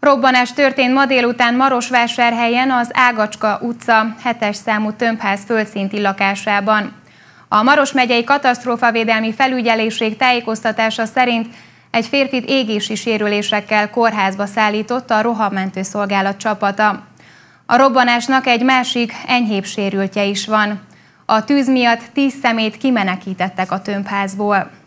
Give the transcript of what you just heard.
Robbanás történt ma délután Marosvásárhelyen az Ágacska utca 7-es számú tömbház földszinti lakásában. A Maros megyei katasztrófavédelmi felügyelésség tájékoztatása szerint egy férfit égési sérülésekkel kórházba szállította a rohamentő szolgálat csapata. A robbanásnak egy másik, enyhébb sérültje is van. A tűz miatt tíz szemét kimenekítettek a tömbházból.